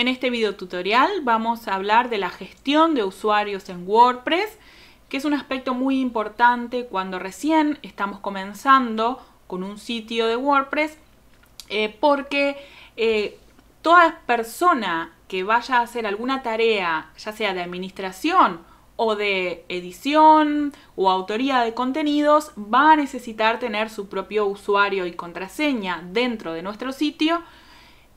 En este video tutorial vamos a hablar de la gestión de usuarios en WordPress, que es un aspecto muy importante cuando recién estamos comenzando con un sitio de WordPress, eh, porque eh, toda persona que vaya a hacer alguna tarea, ya sea de administración o de edición o autoría de contenidos va a necesitar tener su propio usuario y contraseña dentro de nuestro sitio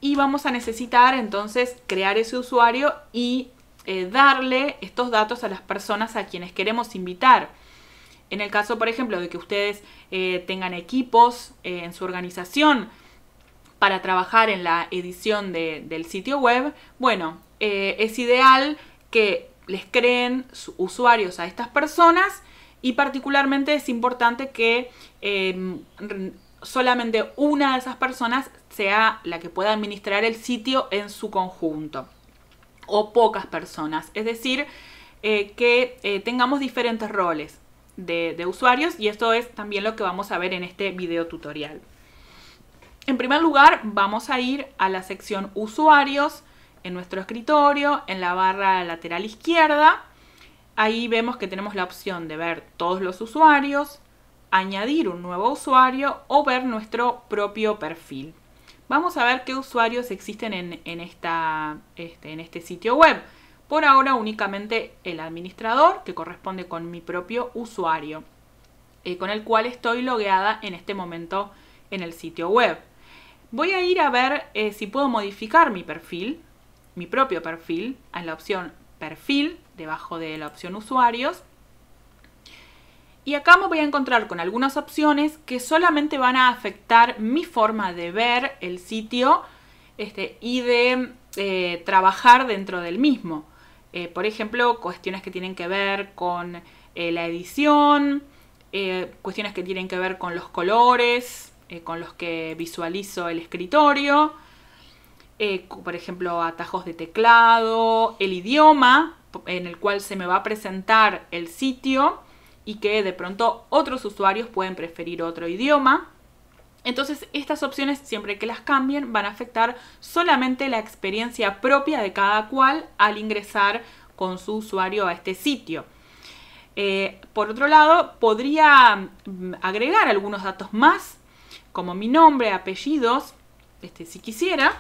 y vamos a necesitar entonces crear ese usuario y eh, darle estos datos a las personas a quienes queremos invitar. En el caso, por ejemplo, de que ustedes eh, tengan equipos eh, en su organización para trabajar en la edición del sitio web, bueno, es ideal que les creen usuarios a estas personas y particularmente es importante que em, solamente una de esas personas sea la que pueda administrar el sitio en su conjunto o pocas personas. Es decir, eh, que eh, tengamos diferentes roles de, de usuarios y esto es también lo que vamos a ver en este video tutorial. En primer lugar, vamos a ir a la sección usuarios en nuestro escritorio, en la barra lateral izquierda. Ahí vemos que tenemos la opción de ver todos los usuarios, añadir un nuevo usuario o ver nuestro propio perfil. Vamos a ver qué usuarios existen en, esta, este, en este sitio web. Por ahora únicamente el administrador que corresponde con mi propio usuario, eh, con el cual estoy logueada en este momento en el sitio web. Voy a ir a ver eh, si puedo modificar mi perfil, mi propio perfil, en la opción perfil, debajo de la opción usuarios, y acá me voy a encontrar con algunas opciones que solamente van a afectar mi forma de ver el sitio este, y de eh, trabajar dentro del mismo. Eh, por ejemplo, cuestiones que tienen que ver con eh, la edición, cuestiones que tienen que ver con los colores, con los que visualizo el escritorio, por ejemplo, atajos de teclado, el idioma en el cual se me va a presentar el sitio y que de pronto otros usuarios pueden preferir otro idioma. Entonces estas opciones, siempre que las cambien, van a afectar solamente la experiencia propia de cada cual al ingresar con su usuario a este sitio. Eh, por otro lado, podría mm, agregar algunos datos más, como mi nombre, apellidos, este, si quisiera.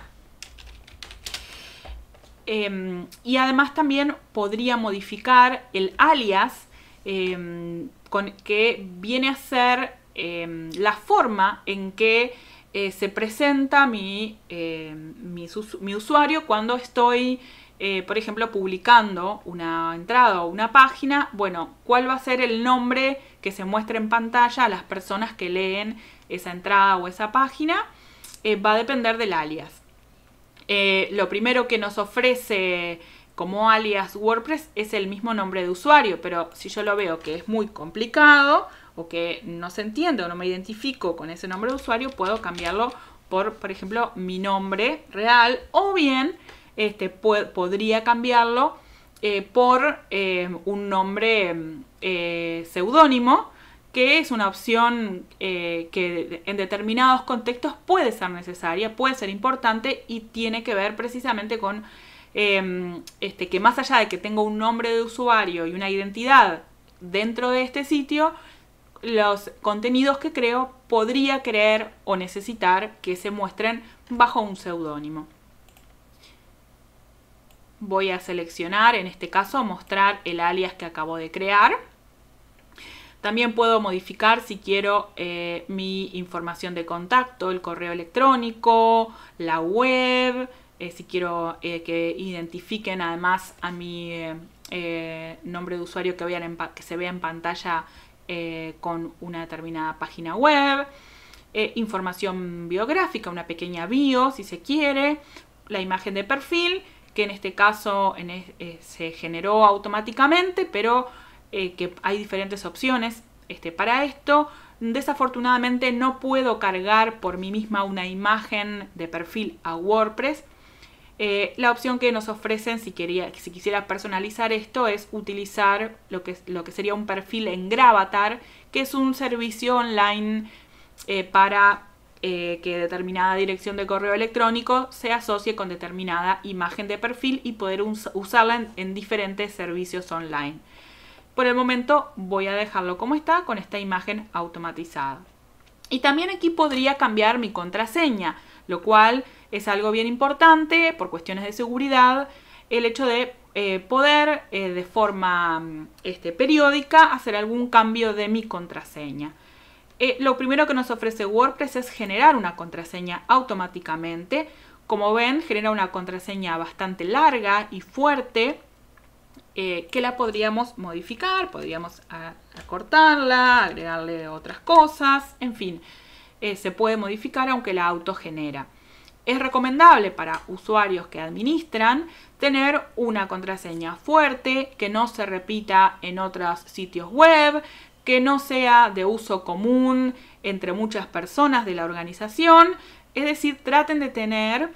Em, y además también podría modificar el alias Em, con, que viene a ser em, la forma en que eh, se presenta mi, em, mi, mi, usuario cuando estoy, eh, por ejemplo, publicando una entrada o una página. Bueno, ¿cuál va a ser el nombre que se muestre en pantalla a las personas que leen esa entrada o esa página? Eh, va a depender del alias. lo primero que nos ofrece como alias WordPress es el mismo nombre de usuario, pero si yo lo veo que es muy complicado o que no se entiende o no me identifico con ese nombre de usuario, puedo cambiarlo por, por ejemplo, mi nombre real o bien este, podría cambiarlo eh, por eh, un nombre pseudónimo, eh, seudónimo, que es una opción que en determinados contextos puede ser necesaria, puede ser importante y tiene que ver precisamente con Em, este, que más allá de que tengo un nombre de usuario y una identidad dentro de este sitio, los contenidos que creo podría creer o necesitar que se muestren bajo un seudónimo. Voy a seleccionar, en este caso, mostrar el alias que acabo de crear. También puedo modificar si quiero eh, mi información de contacto, el correo electrónico, la web, eh, si quiero eh, que identifiquen además a mi eh, nombre de usuario que, que se vea en pantalla con una determinada página web, información biográfica, una pequeña bio si se quiere, la imagen de perfil, que en este caso se generó automáticamente, pero que hay diferentes opciones este, para esto. Desafortunadamente no puedo cargar por mí misma una imagen de perfil a WordPress, eh, la opción que nos ofrecen si, si quisiera personalizar esto es utilizar lo que, lo que sería un perfil en Gravatar, que es un servicio online eh, para eh, que determinada dirección de correo electrónico se asocie con determinada imagen de perfil y poder usarla en, diferentes servicios online. Por el momento voy a dejarlo como está con esta imagen automatizada. Y también aquí podría cambiar mi contraseña lo cual es algo bien importante por cuestiones de seguridad, el hecho de eh, poder eh, de forma mm, este, periódica hacer algún cambio de mi contraseña. Eh, lo primero que nos ofrece WordPress es generar una contraseña automáticamente. Como ven, genera una contraseña bastante larga y fuerte que la podríamos modificar, podríamos ah, acortarla, agregarle otras cosas, en fin. Eh, se puede modificar aunque la autogenera. Es recomendable para usuarios que administran tener una contraseña fuerte, que no se repita en otros sitios web, que no sea de uso común entre muchas personas de la organización. Es decir, traten de tener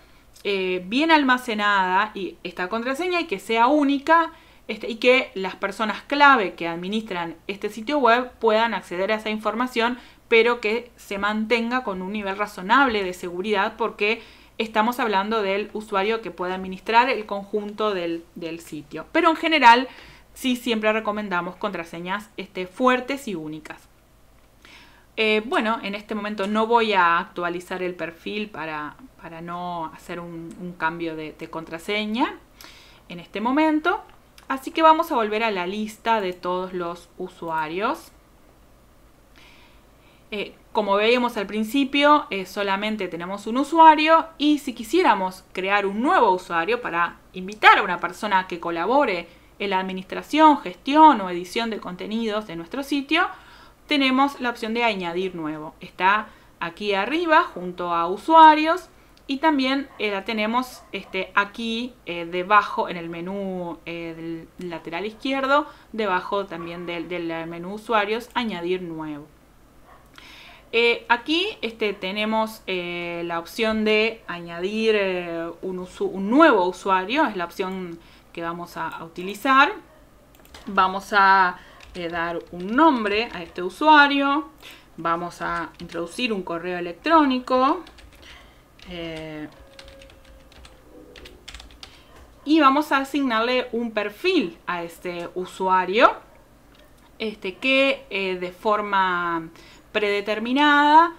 eh, bien almacenada y esta contraseña y que sea única este, y que las personas clave que administran este sitio web puedan acceder a esa información, pero que se mantenga con un nivel razonable de seguridad porque estamos hablando del usuario que pueda administrar el conjunto del, sitio. Pero en general, sí siempre recomendamos contraseñas este, fuertes y únicas. Eh, bueno, en este momento no voy a actualizar el perfil para, no hacer un, cambio de contraseña en este momento. Así que vamos a volver a la lista de todos los usuarios. Eh, como veíamos al principio, eh, solamente tenemos un usuario y si quisiéramos crear un nuevo usuario para invitar a una persona que colabore en la administración, gestión o edición de contenidos de nuestro sitio, tenemos la opción de añadir nuevo. Está aquí arriba junto a usuarios y también eh, la tenemos este, aquí eh, debajo en el menú eh, del lateral izquierdo, debajo también del, menú usuarios, añadir nuevo. aquí este, tenemos la opción de añadir un, nuevo usuario, es la opción que vamos a utilizar. Vamos a dar un nombre a este usuario, vamos a introducir un correo electrónico eh, y vamos a asignarle un perfil a este usuario este, que eh, de forma predeterminada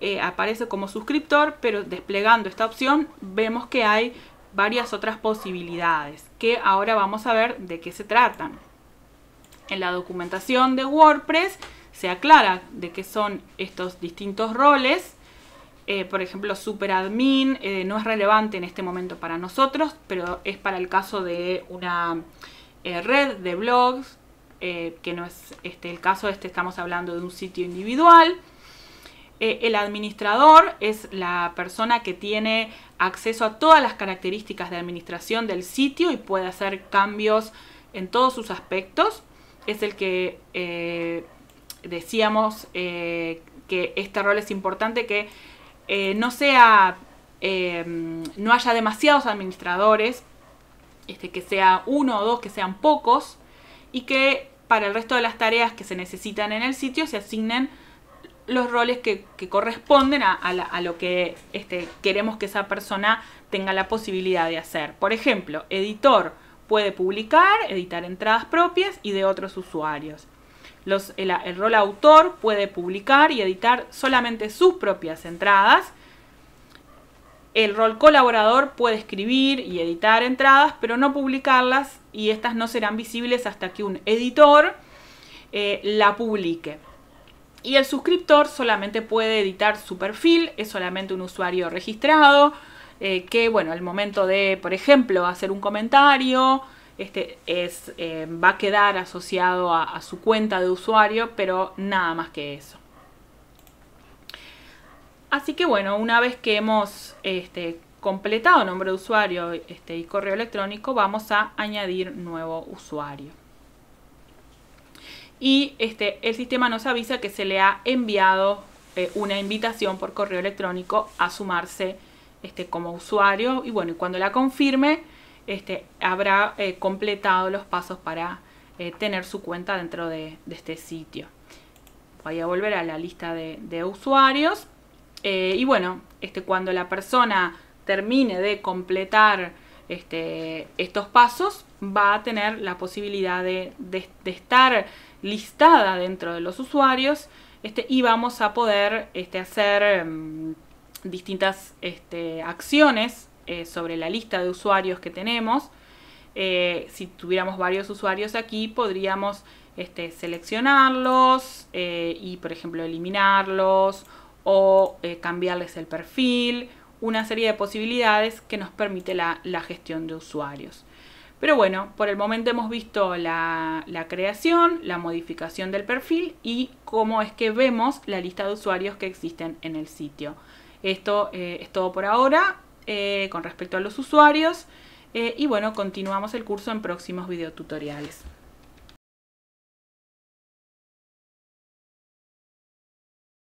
eh, aparece como suscriptor, pero desplegando esta opción vemos que hay varias otras posibilidades que ahora vamos a ver de qué se tratan. En la documentación de WordPress se aclara de qué son estos distintos roles eh, por ejemplo, superadmin eh, no es relevante en este momento para nosotros, pero es para el caso de una eh, red de blogs, que no es este, el caso, este estamos hablando de un sitio individual. el administrador es la persona que tiene acceso a todas las características de administración del sitio y puede hacer cambios en todos sus aspectos. Es el que decíamos que este rol es importante que eh, no sea, eh, no haya demasiados administradores, este, que sea uno o dos, que sean pocos, y que para el resto de las tareas que se necesitan en el sitio se asignen los roles que, corresponden a, lo que este, queremos que esa persona tenga la posibilidad de hacer. Por ejemplo, editor puede publicar, editar entradas propias y de otros usuarios el, rol autor puede publicar y editar solamente sus propias entradas. El rol colaborador puede escribir y editar entradas, pero no publicarlas y estas no serán visibles hasta que un editor eh, la publique. Y el suscriptor solamente puede editar su perfil, es solamente un usuario registrado, eh, que bueno, al momento de, por ejemplo, hacer un comentario, este es, eh, va a quedar asociado a, su cuenta de usuario, pero nada más que eso. Así que bueno, una vez que hemos este, completado nombre de usuario este, y correo electrónico, vamos a añadir nuevo usuario. Y este, el sistema nos avisa que se le ha enviado eh, una invitación por correo electrónico a sumarse este, como usuario. Y bueno, cuando la confirme, este, habrá eh, completado los pasos para eh, tener su cuenta dentro de, este sitio. Voy a volver a la lista de, usuarios. Eh, y bueno, este, cuando la persona termine de completar este, estos pasos, va a tener la posibilidad de, estar listada dentro de los usuarios este, y vamos a poder este, hacer mm, distintas este, acciones eh, sobre la lista de usuarios que tenemos. Eh, si tuviéramos varios usuarios aquí, podríamos este, seleccionarlos eh, y, por ejemplo, eliminarlos o cambiarles el perfil, una serie de posibilidades que nos permite la, gestión de usuarios. Pero bueno, por el momento hemos visto la, creación, la modificación del perfil y cómo es que vemos la lista de usuarios que existen en el sitio. Esto es todo por ahora. Eh, con respecto a los usuarios. Eh, y bueno, continuamos el curso en próximos videotutoriales.